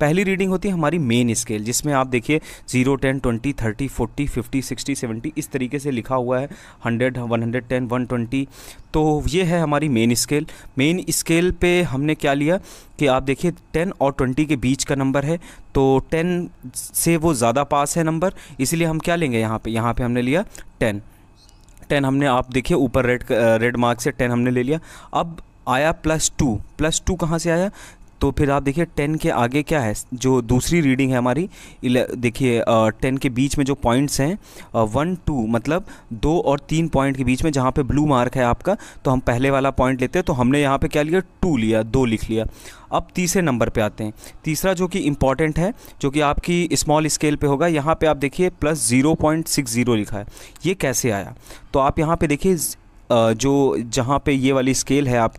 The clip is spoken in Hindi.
पहली रीडिंग होती है हमारी मेन स्केल जिसमें आप देखिए zero ten twenty thirty forty fifty sixty seventy इस तरीके से लिखा हुआ है hundred one hundred ten one twenty तो ये है हमारी मेन स्केल मेन स्केल पे हमने क्या लिया कि आप देखिए टेन और ट्वेंटी के बीच का नंबर है तो टेन से वो ज़्यादा पास है नंबर इसलिए हम क्या लेंगे यहाँ पे यहाँ पे हमने लिया टेन टेन हमने आप देखिए ऊपर रेड रेड मार्क से टेन हमने ले लिया अब आया प्लस टू प्लस टू कहाँ से आया तो फिर आप देखिए टेन के आगे क्या है जो दूसरी रीडिंग है हमारी देखिए टेन के बीच में जो पॉइंट्स हैं वन टू मतलब दो और तीन पॉइंट के बीच में जहाँ पे ब्लू मार्क है आपका तो हम पहले वाला पॉइंट लेते हैं तो हमने यहाँ पे क्या लिया टू लिया दो लिख लिया अब तीसरे नंबर पे आते हैं तीसरा जो कि इंपॉर्टेंट है जो कि आपकी स्मॉल स्केल पे होगा यहाँ पे आप देखिए plus zero point six zero लिखा है ये कैसे आया तो आप यहाँ पे देखिए जो जहाँ पे ये वाली स्केल है आपकी